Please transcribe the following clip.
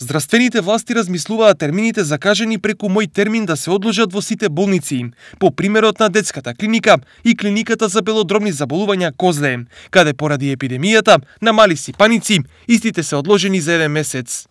Здравствените власти размислуваат термините закажени преку мој термин да се одложат во сите болници, по примерот на детската клиника и клиниката за белодробни заболувања Козле, каде поради епидемијата намали си паници, истите се одложени за еден месец.